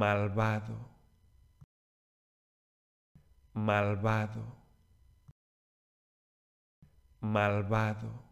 malvado, malvado, malvado.